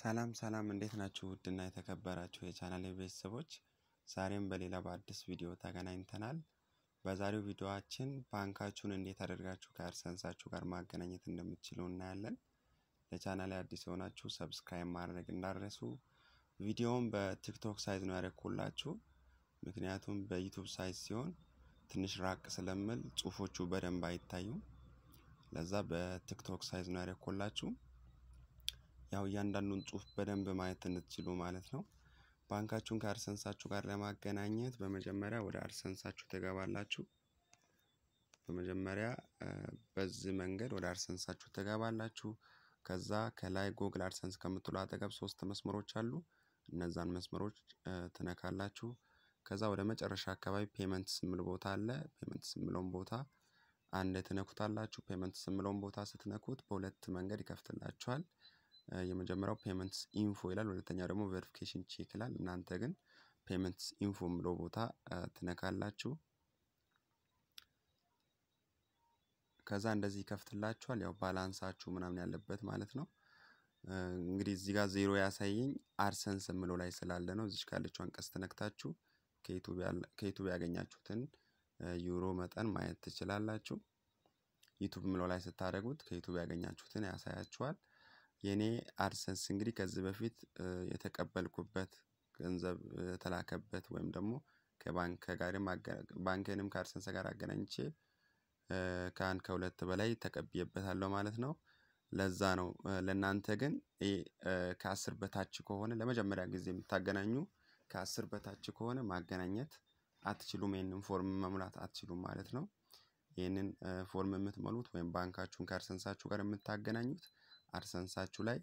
ሰላም ሰላም እንዴት ናችሁ? ውድና የተከበራችሁ የቻናል ቤተሰቦች ዛሬም በሌላ በአዲስ ቪዲዮ ተገናኝተናል። በዛሬው ቪዲዮችን ባንካችሁን እንዴት አድርጋችሁ ከእርሰንሳችሁ ጋር ማገናኘት እንደምትችሉ እናያለን። ለቻናል አዲስ የሆናችሁ ሰብስክራይብ ማድረግ እንዳረሱ። ቪዲዮውን በቲክቶክ ሳይዝ ነው ያደረግኩላችሁ፣ ምክንያቱም በዩቱብ ሳይዝ ሲሆን ትንሽ ራቅ ስለምል ጽሁፎቹ በደንብ አይታዩም። ለዛ በቲክቶክ ሳይዝ ነው ያደረግኩላችሁ። ያው እያንዳንዱን ጽሁፍ በደንብ ማየት እንድትችሉ ማለት ነው። ባንካችሁን ከአርሰንሳችሁ ጋር ለማገናኘት በመጀመሪያ ወደ አርሰንሳችሁ ትገባላችሁ። በመጀመሪያ በዚህ መንገድ ወደ አርሰንሳችሁ ትገባላችሁ። ከዛ ከላይ ጎግል አርሰንስ ከምትሉ አጠገብ ሶስት መስመሮች አሉ። እነዛን መስመሮች ትነካላችሁ። ከዛ ወደ መጨረሻ አካባቢ ፔመንት ስምል ቦታ አለ። ፔመንት ስምለውን ቦታ አንድ ትነኩታላችሁ። ፔመንት ስምለውን ቦታ ስትነኩት በሁለት መንገድ ይከፍትላችኋል። የመጀመሪያው ፔመንትስ ኢንፎ ይላል። ሁለተኛው ደግሞ ቬሪፊኬሽን ቼክ ይላል። እናንተ ግን ፔመንትስ ኢንፎ ብሎ ቦታ ትነካላችሁ። ከዛ እንደዚህ ይከፍትላችኋል። ያው ባላንሳችሁ ምናምን ያለበት ማለት ነው። እንግዲህ እዚህ ጋር ዜሮ ያሳየኝ አርሰንስ የምለው ላይ ስላለ ነው። እዚች ካለችው አንቀስ ነክታችሁ ከዩቱብ ያገኛችሁትን ዩሮ መጠን ማየት ትችላላችሁ። ዩቱብ ምሎ ላይ ስታደርጉት ከዩቱብ ያገኛችሁትን ያሳያችኋል። የኔ አድሰንስ እንግዲህ ከዚህ በፊት የተቀበልኩበት ገንዘብ የተላከበት ወይም ደግሞ ከባንክ ጋርም ባንክንም ከአድሰንስ ጋር አገናኝቼ ከአንድ ከሁለት በላይ ተቀብዬበታለሁ ማለት ነው። ለዛ ነው ለእናንተ ግን ከአስር በታች ከሆነ ለመጀመሪያ ጊዜ የምታገናኙ ከአስር በታች ከሆነ ማገናኘት አትችሉም። ይህንን ፎርም መሙላት አትችሉም ማለት ነው። ይህንን ፎርም የምትመሉት ወይም ባንካችሁን ከአድሰንሳችሁ ጋር የምታገናኙት አድሰንሳችሁ ላይ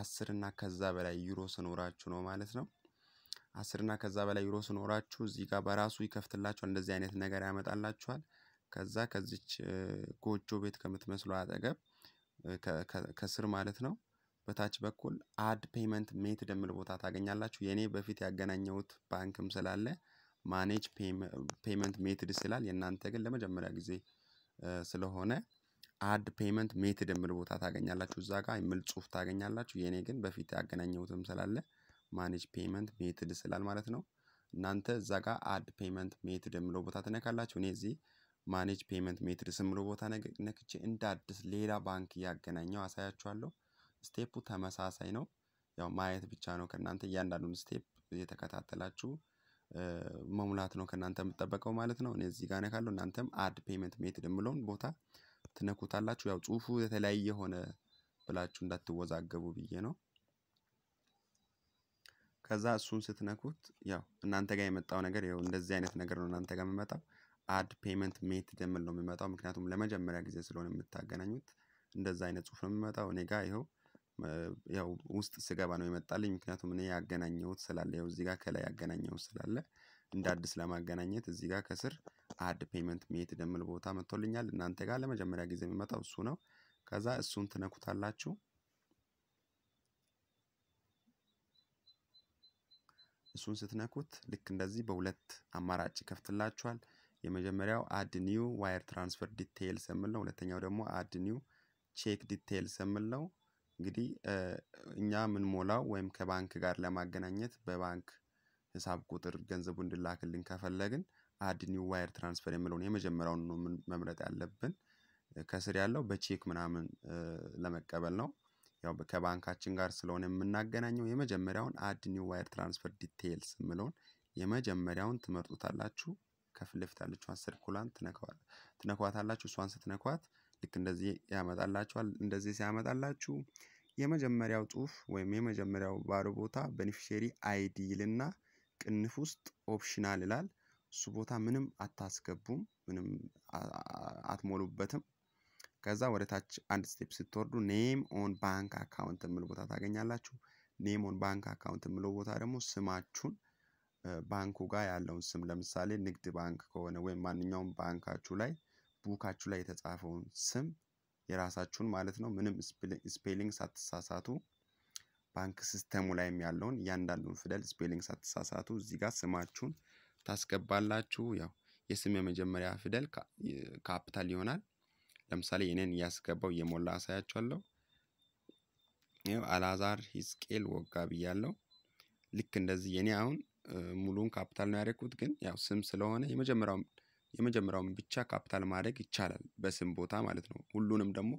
አስር እና ከዛ በላይ ዩሮ ስኖራችሁ ነው ማለት ነው። አስርና ከዛ በላይ ዩሮ ስኖራችሁ እዚህ ጋር በራሱ ይከፍትላችኋል። እንደዚህ አይነት ነገር ያመጣላችኋል። ከዛ ከዚች ጎጆ ቤት ከምትመስለው አጠገብ ከስር ማለት ነው በታች በኩል አድ ፔመንት ሜትድ የሚል ቦታ ታገኛላችሁ። የእኔ በፊት ያገናኘሁት ባንክም ስላለ ማኔጅ ፔመንት ሜትድ ስላል የእናንተ ግን ለመጀመሪያ ጊዜ ስለሆነ አድ ፔመንት ሜትድ የምል ቦታ ታገኛላችሁ። እዛ ጋር የምል ጽሁፍ ታገኛላችሁ። የእኔ ግን በፊት ያገናኘሁትም ስላለ ማኔጅ ፔመንት ሜትድ ስላል ማለት ነው። እናንተ እዛ ጋር አድ ፔመንት ሜትድ የምለው ቦታ ትነካላችሁ። እኔ እዚህ ማኔጅ ፔመንት ሜትድ ስምለው ቦታ ነክቼ እንደ አዲስ ሌላ ባንክ እያገናኘው አሳያችኋለሁ። ስቴፑ ተመሳሳይ ነው። ያው ማየት ብቻ ነው ከእናንተ እያንዳንዱን ስቴፕ እየተከታተላችሁ መሙላት ነው ከእናንተ የምጠበቀው ማለት ነው። እኔ እዚህ ጋር ነካለሁ። እናንተም አድ ፔመንት ሜትድ የምለውን ቦታ ትነኩታላችሁ። ያው ጽሁፉ የተለያየ ሆነ ብላችሁ እንዳትወዛገቡ ብዬ ነው። ከዛ እሱን ስትነኩት ያው እናንተ ጋር የመጣው ነገር ያው እንደዚህ አይነት ነገር ነው እናንተ ጋር የሚመጣው። አድ ፔመንት ሜት ደምል ነው የሚመጣው፣ ምክንያቱም ለመጀመሪያ ጊዜ ስለሆነ የምታገናኙት እንደዛ አይነት ጽሁፍ ነው የሚመጣው። እኔ ጋር ይኸው ያው ውስጥ ስገባ ነው ይመጣልኝ፣ ምክንያቱም እኔ ያገናኘሁት ስላለ ያው እዚህ ጋር ከላይ ያገናኘሁት ስላለ እንደ አዲስ ለማገናኘት እዚህ ጋር ከስር አድ ፔመንት ሜት የሚል ቦታ መጥቶልኛል። እናንተ ጋር ለመጀመሪያ ጊዜ የሚመጣው እሱ ነው። ከዛ እሱን ትነኩታላችሁ። እሱን ስትነኩት ልክ እንደዚህ በሁለት አማራጭ ይከፍትላችኋል። የመጀመሪያው አድ ኒው ዋየር ትራንስፈር ዲቴይልስ የሚል ነው። ሁለተኛው ደግሞ አድ ኒው ቼክ ዲቴይልስ የምል ነው። እንግዲህ እኛ የምንሞላው ወይም ከባንክ ጋር ለማገናኘት በባንክ ሂሳብ ቁጥር ገንዘቡ እንድላክልን ከፈለግን አድ ኒው ዋይር ትራንስፈር የሚለውን የመጀመሪያውን ነው መምረጥ ያለብን። ከስር ያለው በቼክ ምናምን ለመቀበል ነው። ያው ከባንካችን ጋር ስለሆነ የምናገናኘው የመጀመሪያውን አድ ኒው ዋይር ትራንስፈር ዲቴይልስ የምለውን የመጀመሪያውን ትመርጡታላችሁ። ከፊት ለፊት ያለችዋን ሰርኩላን ትነኳታላችሁ። እሷን ስትነኳት ልክ እንደዚህ ያመጣላችኋል። እንደዚህ ሲያመጣላችሁ የመጀመሪያው ጽሁፍ ወይም የመጀመሪያው ባዶ ቦታ በኒፊሼሪ አይዲ ይልና ቅንፍ ውስጥ ኦፕሽናል ይላል። እሱ ቦታ ምንም አታስገቡም፣ ምንም አትሞሉበትም። ከዛ ወደ ታች አንድ ስቴፕ ስትወርዱ ኔም ኦን ባንክ አካውንት የምል ቦታ ታገኛላችሁ። ኔም ኦን ባንክ አካውንት የምለው ቦታ ደግሞ ስማችሁን ባንኩ ጋር ያለውን ስም ለምሳሌ ንግድ ባንክ ከሆነ ወይም ማንኛውም ባንካችሁ ላይ ቡካችሁ ላይ የተጻፈውን ስም የራሳችሁን ማለት ነው። ምንም ስፔሊንግ ሳትሳሳቱ ባንክ ሲስተሙ ላይም ያለውን እያንዳንዱን ፊደል ስፔሊንግ ሳትሳሳቱ እዚህ ጋር ስማችሁን ታስገባላችሁ። ያው የስም የመጀመሪያ ፊደል ካፒታል ይሆናል። ለምሳሌ እኔን እያስገባው እየሞላ አሳያችኋለሁ። ይኸው አላዛር ሂዝቅኤል ወጋ ብያለሁ። ልክ እንደዚህ የኔ አሁን ሙሉን ካፒታል ነው ያደረግኩት፣ ግን ያው ስም ስለሆነ የመጀመሪያውን ብቻ ካፒታል ማድረግ ይቻላል፣ በስም ቦታ ማለት ነው። ሁሉንም ደግሞ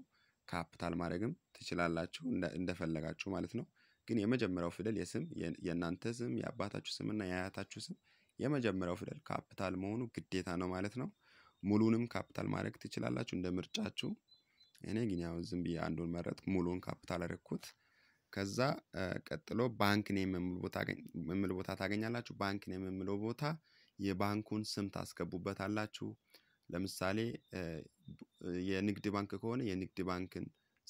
ካፒታል ማድረግም ትችላላችሁ እንደፈለጋችሁ ማለት ነው። ግን የመጀመሪያው ፊደል የስም የእናንተ ስም የአባታችሁ ስምና የአያታችሁ ስም የመጀመሪያው ፊደል ካፒታል መሆኑ ግዴታ ነው ማለት ነው። ሙሉንም ካፒታል ማድረግ ትችላላችሁ እንደ ምርጫችሁ። እኔ ግን ያው ዝም ብዬ አንዱን መረጥ ሙሉን ካፒታል አደረግኩት። ከዛ ቀጥሎ ባንክ ኔም የምል ቦታ ታገኛላችሁ። ባንክ ኔም የምለው ቦታ የባንኩን ስም ታስገቡበታላችሁ። ለምሳሌ የንግድ ባንክ ከሆነ የንግድ ባንክን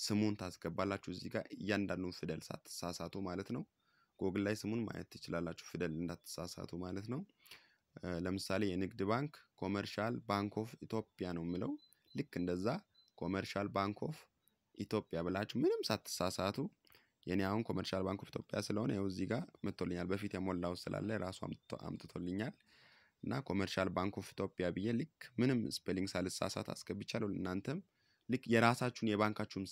ስሙን ታስገባላችሁ እዚህ ጋር እያንዳንዱን ፊደል ሳትሳሳቱ ማለት ነው ጎግል ላይ ስሙን ማየት ትችላላችሁ። ፊደል እንዳትሳሳቱ ማለት ነው። ለምሳሌ የንግድ ባንክ ኮመርሻል ባንክ ኦፍ ኢትዮጵያ ነው የምለው። ልክ እንደዛ ኮመርሻል ባንክ ኦፍ ኢትዮጵያ ብላችሁ ምንም ሳትሳሳቱ የኔ አሁን ኮመርሻል ባንክ ኦፍ ኢትዮጵያ ስለሆነ ይኸው እዚህ ጋር መጥቶልኛል። በፊት የሞላው ስላለ ራሱ አምጥቶልኛል እና ኮመርሻል ባንክ ኦፍ ኢትዮጵያ ብዬ ልክ ምንም ስፔሊንግ ሳልሳሳት አስገብቻለሁ። እናንተም ልክ የራሳችሁን የባንካችሁን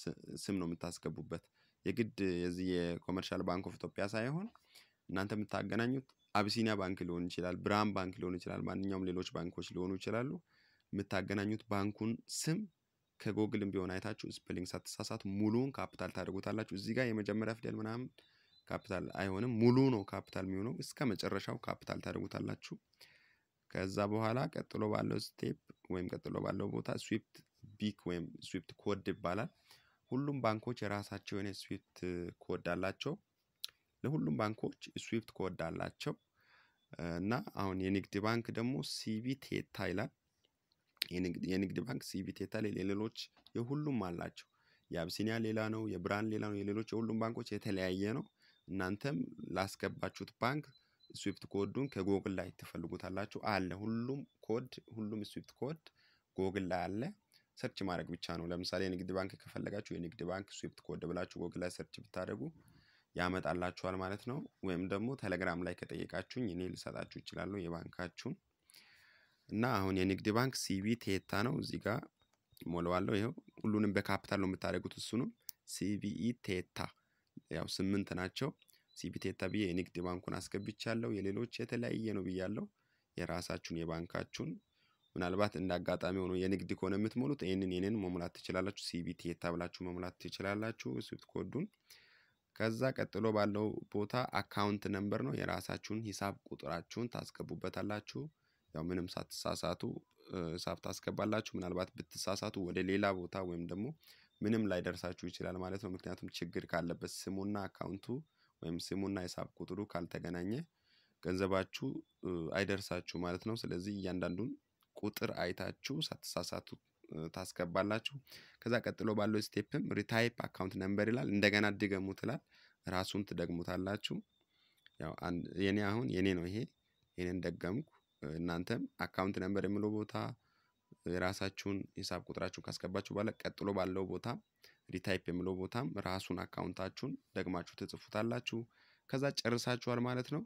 ስም ነው የምታስገቡበት። የግድ የዚህ የኮመርሻል ባንክ ኦፍ ኢትዮጵያ ሳይሆን እናንተ የምታገናኙት አብሲኒያ ባንክ ሊሆን ይችላል፣ ብርሃን ባንክ ሊሆን ይችላል፣ ማንኛውም ሌሎች ባንኮች ሊሆኑ ይችላሉ። የምታገናኙት ባንኩን ስም ከጎግልም ቢሆን አይታችሁ ስፕሊንግ ሳትሳሳት ሙሉውን ካፒታል ታደርጉታላችሁ። እዚህ ጋር የመጀመሪያ ፊደል ምናምን ካፒታል አይሆንም፣ ሙሉ ነው ካፒታል የሚሆነው። እስከ መጨረሻው ካፒታል ታደርጉታላችሁ። ከዛ በኋላ ቀጥሎ ባለው ስቴፕ ወይም ቀጥሎ ባለው ቦታ ስዊፕት ቢክ ወይም ስዊፕት ኮድ ይባላል። ሁሉም ባንኮች የራሳቸው የሆነ ስዊፍት ኮድ አላቸው። ለሁሉም ባንኮች ስዊፍት ኮድ አላቸው እና አሁን የንግድ ባንክ ደግሞ ሲቢ ቴታ ይላል። የንግድ ባንክ ሲቢ ቴታ፣ የሌሎች የሁሉም አላቸው። የአብሲኒያ ሌላ ነው፣ የብርሃን ሌላ ነው። የሌሎች የሁሉም ባንኮች የተለያየ ነው። እናንተም ላስገባችሁት ባንክ ስዊፍት ኮዱን ከጎግል ላይ ትፈልጉታላችሁ። አለ ሁሉም ኮድ ሁሉም ስዊፍት ኮድ ጎግል ላይ አለ። ሰርች ማድረግ ብቻ ነው። ለምሳሌ የንግድ ባንክ ከፈለጋችሁ የንግድ ባንክ ስዊፍት ኮድ ብላችሁ ጎግል ላይ ሰርች ብታደርጉ ያመጣላችኋል ማለት ነው። ወይም ደግሞ ቴሌግራም ላይ ከጠየቃችሁኝ እኔ ልሰጣችሁ ይችላለሁ የባንካችሁን እና አሁን የንግድ ባንክ ሲቪ ቴታ ነው። እዚህ ጋር ሞለዋለሁ። ይኸው ሁሉንም በካፒታል ነው የምታደርጉት። እሱንም ሲቢኢ ቴታ ያው ስምንት ናቸው። ሲቪ ቴታ ብዬ የንግድ ባንኩን አስገብቻለሁ። የሌሎች የተለያየ ነው ብያለሁ። የራሳችሁን የባንካችሁን ምናልባት እንደ አጋጣሚ ሆኖ የንግድ ከሆነ የምትሞሉት ይህንን ይህንን መሙላት ትችላላችሁ። ሲቪቲ የታብላችሁ መሙላት ትችላላችሁ ስዊፍት ኮዱን። ከዛ ቀጥሎ ባለው ቦታ አካውንት ነምበር ነው። የራሳችሁን ሂሳብ ቁጥራችሁን ታስገቡበታላችሁ። ያው ምንም ሳትሳሳቱ ሂሳብ ታስገባላችሁ። ምናልባት ብትሳሳቱ ወደ ሌላ ቦታ ወይም ደግሞ ምንም ላይደርሳችሁ ይችላል ማለት ነው። ምክንያቱም ችግር ካለበት ስሙና አካውንቱ ወይም ስሙና ሂሳብ ቁጥሩ ካልተገናኘ ገንዘባችሁ አይደርሳችሁ ማለት ነው። ስለዚህ እያንዳንዱን ቁጥር አይታችሁ ሳትሳሳቱ ታስገባላችሁ። ከዛ ቀጥሎ ባለው ስቴፕም ሪታይፕ አካውንት ነምበር ይላል። እንደገና ድገሙት ይላል። ራሱን ትደግሙታላችሁ። ያው የኔ አሁን የኔ ነው ይሄ። ይህንን ደገምኩ። እናንተም አካውንት ነምበር የሚለው ቦታ የራሳችሁን ሂሳብ ቁጥራችሁን ካስገባችሁ በኋላ ቀጥሎ ባለው ቦታ ሪታይፕ የሚለው ቦታም ራሱን አካውንታችሁን ደግማችሁ ትጽፉታላችሁ። ከዛ ጨርሳችኋል ማለት ነው።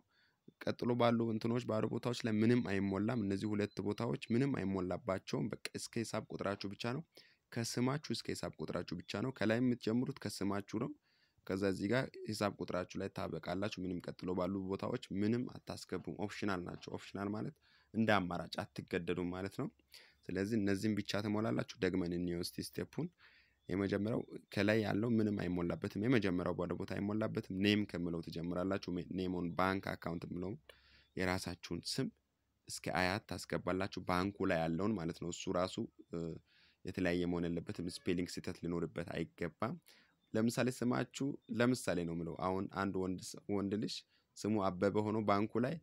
ቀጥሎ ባሉ እንትኖች ባሉ ቦታዎች ላይ ምንም አይሞላም። እነዚህ ሁለት ቦታዎች ምንም አይሞላባቸውም። በቃ እስከ ሂሳብ ቁጥራችሁ ብቻ ነው። ከስማችሁ እስከ ሂሳብ ቁጥራችሁ ብቻ ነው። ከላይ የምትጀምሩት ከስማችሁ ነው። ከዛ እዚህ ጋር ሂሳብ ቁጥራችሁ ላይ ታበቃላችሁ። ምንም ቀጥሎ ባሉ ቦታዎች ምንም አታስገቡም። ኦፕሽናል ናቸው። ኦፕሽናል ማለት እንደ አማራጭ አትገደዱም ማለት ነው። ስለዚህ እነዚህም ብቻ ትሞላላችሁ። ደግመን እንየው ስቴፑን የመጀመሪያው ከላይ ያለው ምንም አይሞላበትም። የመጀመሪያው ባዶ ቦታ አይሞላበትም። ኔም ከምለው ትጀምራላችሁ። ኔሞን ባንክ አካውንት ብለው የራሳችሁን ስም እስከ አያት ታስገባላችሁ። ባንኩ ላይ ያለውን ማለት ነው። እሱ ራሱ የተለያየ መሆን ያለበትም ስፔሊንግ ስህተት ሊኖርበት አይገባም። ለምሳሌ ስማችሁ ለምሳሌ ነው ምለው አሁን አንድ ወንድ ልጅ ስሙ አበበ ሆኖ ባንኩ ላይ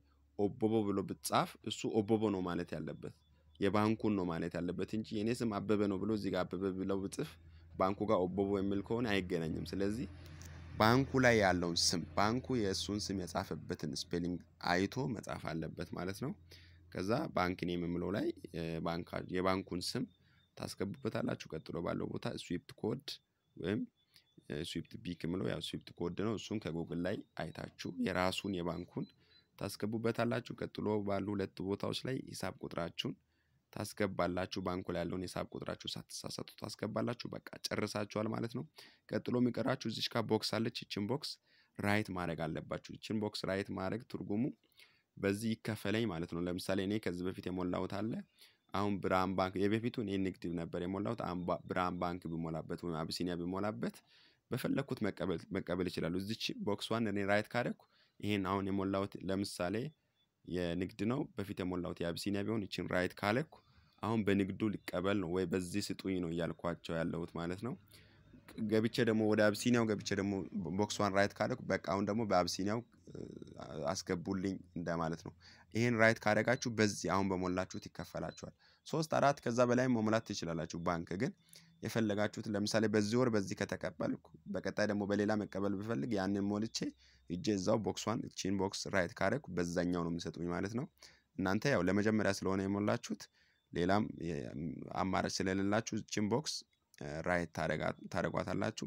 ኦቦቦ ብሎ ብጻፍ እሱ ኦቦቦ ነው ማለት ያለበት የባንኩን ነው ማለት ያለበት እንጂ የእኔ ስም አበበ ነው ብሎ እዚህ ጋር አበበ ብለው ብጽፍ ባንኩ ጋር ኦቦቦ የሚል ከሆነ አይገናኝም። ስለዚህ ባንኩ ላይ ያለውን ስም ባንኩ የእሱን ስም የጻፈበትን ስፔሊንግ አይቶ መጻፍ አለበት ማለት ነው። ከዛ ባንክ ኔም የምለው ላይ የባንኩን ስም ታስገቡበታላችሁ። ቀጥሎ ባለው ቦታ ስዊፕት ኮድ ወይም ስዊፕት ቢክ የምለው ያው ስዊፕት ኮድ ነው። እሱን ከጉግል ላይ አይታችሁ የራሱን የባንኩን ታስገቡበታላችሁ። ቀጥሎ ባሉ ሁለት ቦታዎች ላይ ሂሳብ ቁጥራችሁን ታስገባላችሁ። ባንኩ ላይ ያለውን የሂሳብ ቁጥራችሁ ሳትሳሳቱ ታስገባላችሁ። በቃ ጨርሳችኋል ማለት ነው። ቀጥሎ የሚቀራችሁ እዚች ጋር ቦክስ አለች። ይችን ቦክስ ራይት ማድረግ አለባችሁ። ይችን ቦክስ ራይት ማድረግ ትርጉሙ በዚህ ይከፈለኝ ማለት ነው። ለምሳሌ እኔ ከዚህ በፊት የሞላሁት አለ አሁን ብርሃን ባንክ የበፊቱ እኔ ንግድ ነበር የሞላሁት። ብርሃን ባንክ ቢሞላበት ወይም አብሲኒያ ቢሞላበት በፈለግኩት መቀበል ይችላሉ። እዚች ቦክስ ዋን እኔ ራይት ካደረኩ ይሄን አሁን የሞላሁት ለምሳሌ የንግድ ነው በፊት የሞላሁት የአቢሲኒያ ቢሆን ይችን ራይት ካለኩ አሁን በንግዱ ልቀበል ነው ወይ በዚህ ስጡኝ ነው እያልኳቸው ያለሁት ማለት ነው። ገብቼ ደግሞ ወደ አብሲኒያው ገብቼ ደግሞ ቦክስ ዋን ራይት ካደረኩ በቃ አሁን ደግሞ በአብሲኒያው አስገቡልኝ እንደማለት ነው። ይሄን ራይት ካደረጋችሁ በዚህ አሁን በሞላችሁት ይከፈላችኋል። ሶስት አራት ከዛ በላይ መሙላት ትችላላችሁ። ባንክ ግን የፈለጋችሁት ለምሳሌ በዚህ ወር በዚህ ከተቀበልኩ በቀጣይ ደግሞ በሌላ መቀበል ብፈልግ ያንን ሞልቼ እጄ እዛው ቦክሷን እቺን ቦክስ ራይት ካረኩ በዛኛው ነው የሚሰጡኝ ማለት ነው። እናንተ ያው ለመጀመሪያ ስለሆነ የሞላችሁት ሌላም አማራጭ ስለሌላችሁ እቺን ቦክስ ራይት ታደረጓታላችሁ።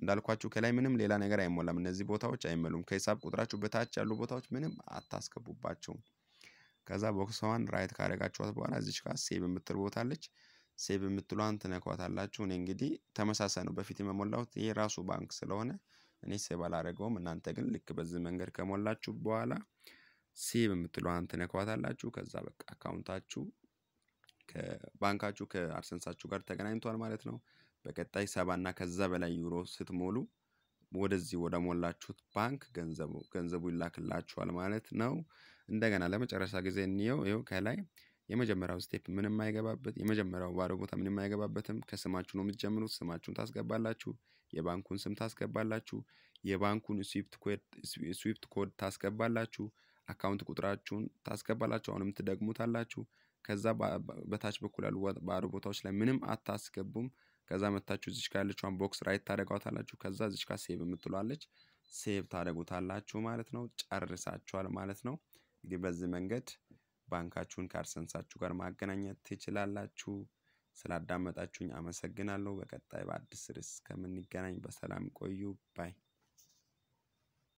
እንዳልኳችሁ ከላይ ምንም ሌላ ነገር አይሞላም። እነዚህ ቦታዎች አይመሉም። ከሂሳብ ቁጥራችሁ በታች ያሉ ቦታዎች ምንም አታስገቡባቸውም። ከዛ ቦክሷን ራይት ካደረጋችኋት በኋላ እዚች ጋር ሴቭ የምትል ቦታ አለች። ሴቭ የምትሏን ትነኳታላችሁ። እኔ እንግዲህ ተመሳሳይ ነው በፊት የመሞላሁት ይሄ ራሱ ባንክ ስለሆነ እኔ ሴቭ አላደረገውም። እናንተ ግን ልክ በዚህ መንገድ ከሞላችሁ በኋላ ሴቭ የምትለዋን ትነኳታላችሁ። ከዛ በቃ አካውንታችሁ ከባንካችሁ ከአርሰንሳችሁ ጋር ተገናኝቷል ማለት ነው። በቀጣይ ሰባ እና ከዛ በላይ ዩሮ ስትሞሉ ወደዚህ ወደ ሞላችሁት ባንክ ገንዘቡ ገንዘቡ ይላክላችኋል ማለት ነው። እንደገና ለመጨረሻ ጊዜ እንየው። ይኸው ከላይ የመጀመሪያው ስቴፕ ምን የማይገባበት የመጀመሪያው ባዶ ቦታ ምን የማይገባበትም ከስማችሁ ነው የምትጀምሩት። ስማችሁን ታስገባላችሁ፣ የባንኩን ስም ታስገባላችሁ፣ የባንኩን ስዊፍት ኮድ ታስገባላችሁ፣ አካውንት ቁጥራችሁን ታስገባላችሁ። አሁንም ትደግሙታላችሁ። ከዛ በታች በኩል ያሉ ባዶ ቦታዎች ላይ ምንም አታስገቡም። ከዛ መታችሁ እዚች ጋር ያለችዋን ቦክስ ራይት ታደረጓታላችሁ። ከዛ እዚች ጋር ሴቭ የምትሏለች ሴቭ ታደርጉታላችሁ ማለት ነው። ጨርሳችኋል ማለት ነው። እንግዲህ በዚህ መንገድ ባንካችሁን ከአድሰንሳችሁ ጋር ማገናኘት ትችላላችሁ። ስላዳመጣችሁኝ አመሰግናለሁ። በቀጣይ በአዲስ ርዕስ እስከምንገናኝ በሰላም ቆዩ ባይ